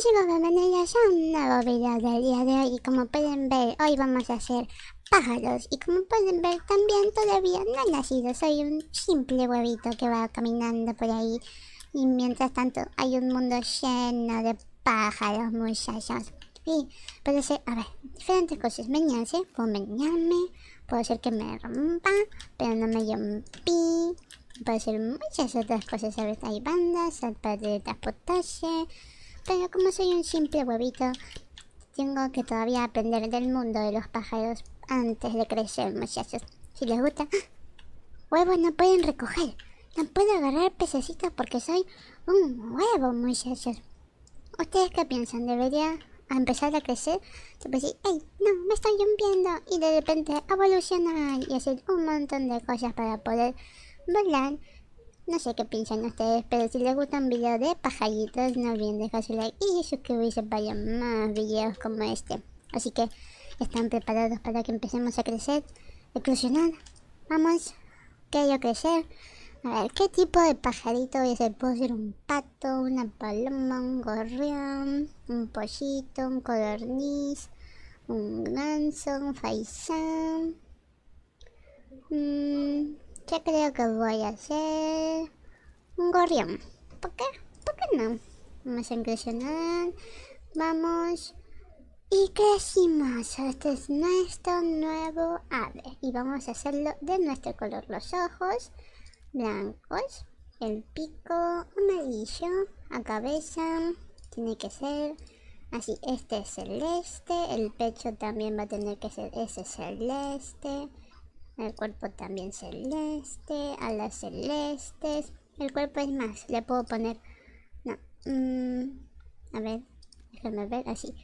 chicos, bienvenidos a un nuevo video del día de hoy y como pueden ver, hoy vamos a hacer pájaros y como pueden ver también todavía no he nacido, soy un simple huevito que va caminando por ahí y mientras tanto hay un mundo lleno de pájaros muchachos y puede ser, a ver, diferentes cosas, meñarse, puedo meñarme, Puede ser que me rompa, pero no me rompí, puede ser muchas otras cosas, a ver, hay bandas, de trasportarse pero como soy un simple huevito, tengo que todavía aprender del mundo de los pájaros antes de crecer, muchachos. Si les gusta, huevos no pueden recoger. No puedo agarrar pececitos porque soy un huevo, muchachos. ¿Ustedes qué piensan? ¿Debería empezar a crecer? decir, ¡ey! no, me estoy rompiendo. Y de repente evolucionar y hacer un montón de cosas para poder volar no sé qué piensan ustedes, pero si les gustan videos de pajaritos, no olviden dejar su like y suscribirse para más videos como este. Así que, ¿están preparados para que empecemos a crecer? ¿Eclosionar? Vamos, quiero crecer. A ver, ¿qué tipo de pajarito voy a hacer? ¿Puedo ser un pato, una paloma, un gorrión, un pollito, un codorniz, un ganso, un faisán? Mm, creo que voy a hacer un gorrión. ¿Por qué? ¿Por qué no? Vamos a impresionar Vamos. Y crecimos. Este es nuestro nuevo ave. Y vamos a hacerlo de nuestro color. Los ojos blancos. El pico amarillo. La cabeza. Tiene que ser así. Este es celeste. El pecho también va a tener que ser ese celeste el cuerpo también celeste, alas celestes, el cuerpo es más, le puedo poner, no, mmm, a ver, déjame ver, así,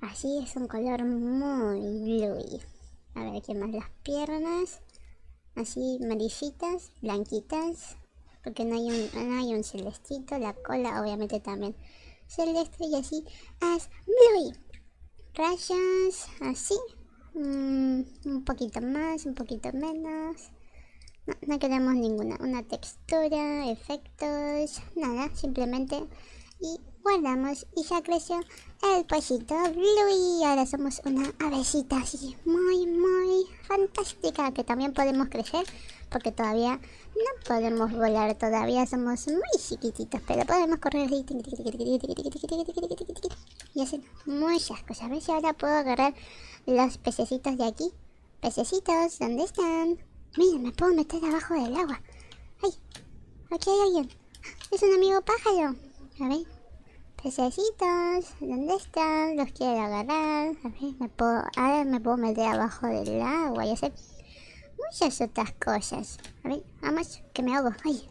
así es un color muy bluey, a ver, ¿qué más? Las piernas, así, maricitas, blanquitas, porque no hay un, hay un celestito, la cola obviamente también celeste y así, es bluey, rayas, así, un poquito más, un poquito menos. No, no queremos ninguna. Una textura, efectos, nada. Simplemente y guardamos y ya creció el pollito y Ahora somos una abecita así muy, muy fantástica que también podemos crecer porque todavía no podemos volar, todavía somos muy chiquititos, pero podemos correr y hacen muchas cosas. A ver si ahora puedo agarrar los pececitos de aquí. Pececitos, ¿dónde están? Mira, me puedo meter abajo del agua. ¡Ay! Aquí hay alguien. Es un amigo pájaro. A ver. Pececitos, ¿dónde están? Los quiero agarrar. A ver, me puedo, ver me puedo meter abajo del agua y hacer muchas otras cosas. A ver, vamos, que me hago ¡Ay!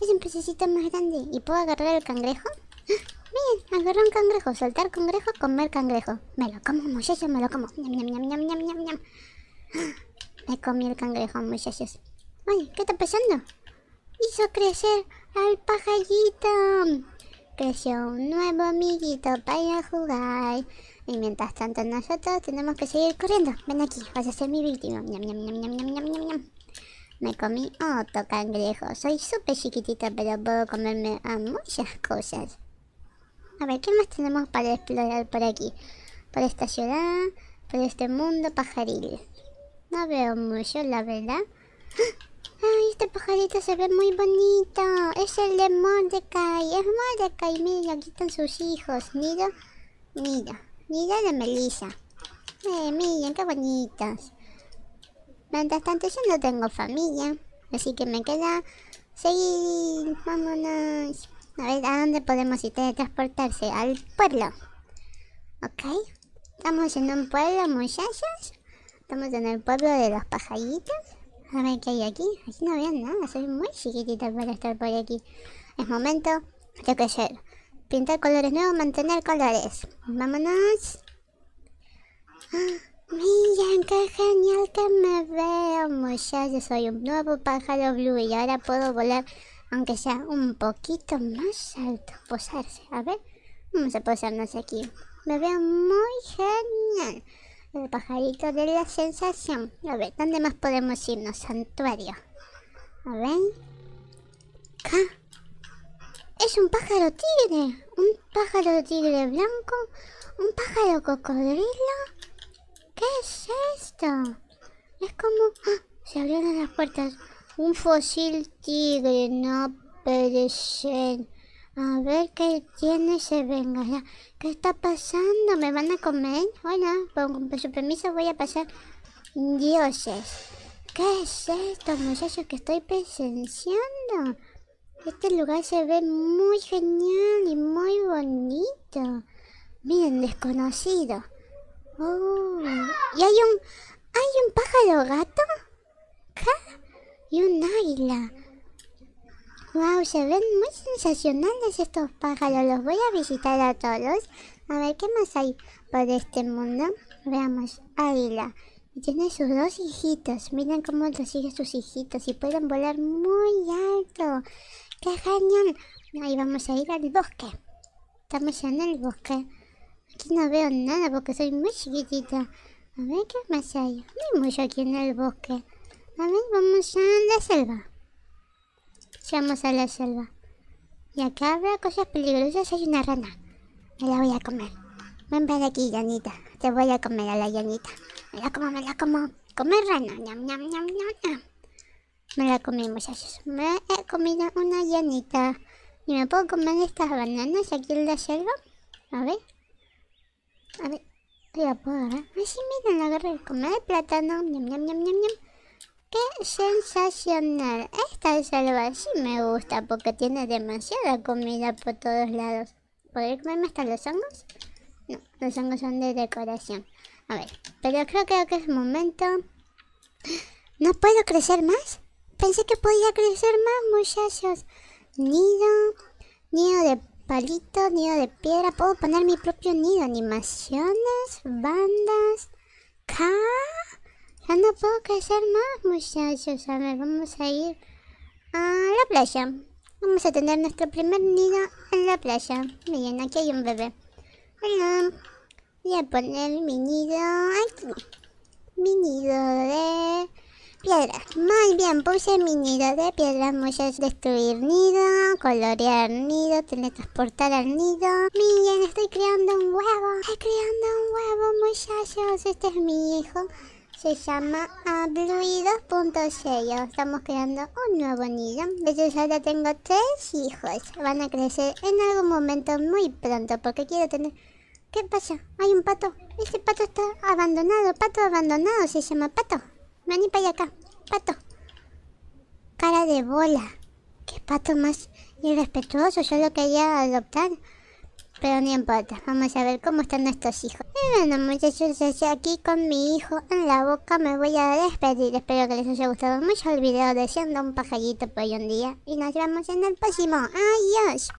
Es un pececito más grande. ¿Y puedo agarrar el cangrejo? Bien, agarrar un cangrejo, soltar cangrejo, comer cangrejo. Me lo como, muchachos, me lo como. me comí el cangrejo, muchachos. Oye, ¿qué está pasando? Hizo crecer al pajallito Creció un nuevo amiguito para jugar. Y mientras tanto nosotros tenemos que seguir corriendo. Ven aquí, vas a ser mi víctima. Me comí otro cangrejo. Soy súper chiquitita, pero puedo comerme a muchas cosas. A ver, ¿qué más tenemos para explorar por aquí? Por esta ciudad, por este mundo pajaril. No veo mucho, la verdad. ¡Ay, este pajarito se ve muy bonito! Es el de Mordecai. Es Mordecai. Mira, aquí están sus hijos. Mira, mira. Mira de Melissa. Eh, miren, qué bonitos. Mientras tanto, yo no tengo familia. Así que me queda seguir. Vámonos. A ver a dónde podemos ir transportarse Al pueblo. Ok. Estamos en un pueblo, muchachos. Estamos en el pueblo de los pajaritos. A ver qué hay aquí. Aquí no veo nada. Soy muy chiquitita para estar por aquí. Es momento de crecer. Pintar colores nuevos, mantener colores. Vámonos. Ah, Miren qué genial que me veo, muchachos. Soy un nuevo pájaro blue y ahora puedo volar aunque sea un poquito más alto, posarse. A ver, vamos a posarnos aquí. Me veo muy genial. El pajarito de la sensación. A ver, ¿dónde más podemos irnos? Santuario. A ver. Es un pájaro tigre. Un pájaro tigre blanco. Un pájaro cocodrilo. ¿Qué es esto? Es como... ¡Ah! Se abrieron las puertas. Un fósil tigre no perecen. A ver qué tiene ese venga ¿Qué está pasando? ¿Me van a comer? Bueno, con su permiso voy a pasar. Dioses. ¿Qué es esto, muchachos, que estoy presenciando? Este lugar se ve muy genial y muy bonito. Miren, desconocido. Oh, ¿y hay un, hay un pájaro gato? ¿Qué? y un águila. Wow, se ven muy sensacionales estos pájaros. Los voy a visitar a todos. A ver qué más hay por este mundo. Veamos, águila. Y tiene sus dos hijitos. Miren cómo los sigue sus hijitos. Y pueden volar muy alto. ¡Qué genial! Ahí vamos a ir al bosque. Estamos en el bosque. Aquí no veo nada porque soy muy chiquitita. A ver qué más hay. No hay mucho aquí en el bosque ver, Vamos a la selva. Vamos a la selva. Y acá habrá cosas peligrosas. Hay una rana. Me la voy a comer. Ven para aquí, llanita. Te voy a comer a la llanita. Me la como, me la como. Comer rana. Me la comí, muchachos. Me he comido una llanita. ¿Y me puedo comer estas bananas aquí en la selva? A ver. A ver. La puedo agarrar. Ay, sí, miren, la agarré. Comer el plátano. Ñam, ñam, ñam, ñam, ñam. ¡Qué sensacional! Esta selva sí me gusta porque tiene demasiada comida por todos lados. ¿Podría comerme hasta los hongos? No, los hongos son de decoración. A ver, pero creo, que es momento... ¿No puedo crecer más? Pensé que podía crecer más, muchachos. Nido, nido de palito, nido de piedra. Puedo poner mi propio nido. Animaciones, bandas... ¿Ca? Ah, no puedo crecer más, muchachos. A ver, vamos a ir a la playa. Vamos a tener nuestro primer nido en la playa. Miren, aquí hay un bebé. Hola. Voy a poner mi nido aquí. Mi nido de piedra. Muy bien, puse mi nido de piedra. muchachos. destruir nido, colorear nido, teletransportar al nido. Miren, estoy creando un huevo. Estoy creando un huevo, muchachos. Este es mi hijo se llama abluidos.sello. Estamos creando un nuevo nido. De hecho, ahora tengo tres hijos. Van a crecer en algún momento muy pronto porque quiero tener... ¿Qué pasa? Hay un pato. Este pato está abandonado. Pato abandonado se llama pato. Vení para acá. Pato. Cara de bola. Qué pato más irrespetuoso. Yo lo quería adoptar. Pero no importa, vamos a ver cómo están nuestros hijos. Y bueno muchachos, estoy aquí con mi hijo en la boca me voy a despedir. Espero que les haya gustado mucho el video de siendo un pajarito por hoy un día. Y nos vemos en el próximo. Adiós.